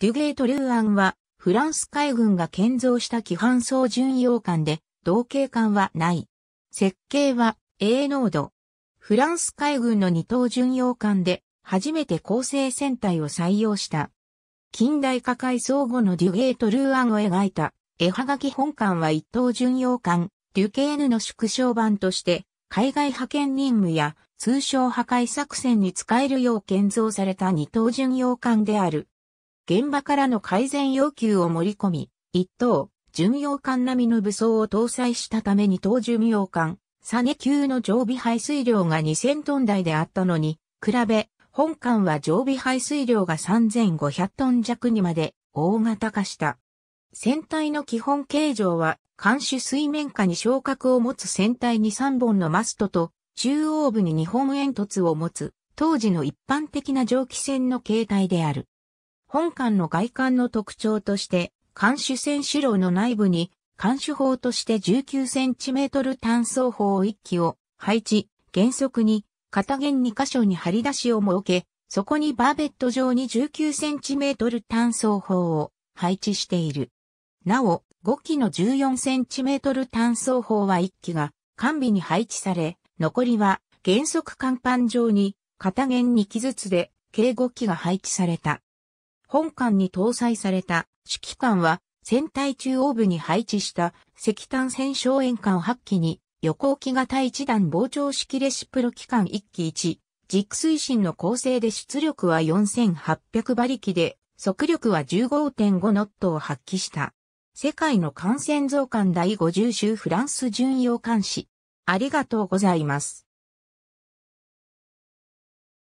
デュゲート・ルーアンは、フランス海軍が建造した基範装巡洋艦で、同型艦はない。設計は、A 濃度。フランス海軍の二等巡洋艦で、初めて構成船体を採用した。近代化改装後のデュゲート・ルーアンを描いた、絵はがき本艦は一等巡洋艦、デュケーヌの縮小版として、海外派遣任務や通称破壊作戦に使えるよう建造された二等巡洋艦である。現場からの改善要求を盛り込み、一等、巡洋艦並みの武装を搭載したために当巡洋艦、サネ級の常備排水量が2000トン台であったのに、比べ、本艦は常備排水量が3500トン弱にまで大型化した。船体の基本形状は、艦首水面下に昇格を持つ船体に3本のマストと、中央部に2本煙突を持つ、当時の一般的な蒸気船の形態である。本館の外観の特徴として、監視船主楼の内部に、監視法として 19cm 単層法1機を配置、原則に、片弦2箇所に張り出しを設け、そこにバーベット状に 19cm 単層法を配置している。なお、5機の 14cm 単層法は1機が完備に配置され、残りは原則甲板上に片弦2機ずつで計5機が配置された。本艦に搭載された指揮艦は船体中央部に配置した石炭戦勝円艦8機に横置き型1段膨張式レシプロ機関1機1軸推進の構成で出力は4800馬力で速力は15.5ノットを発揮した。世界の艦船増艦第50週フランス巡洋艦士。ありがとうございます。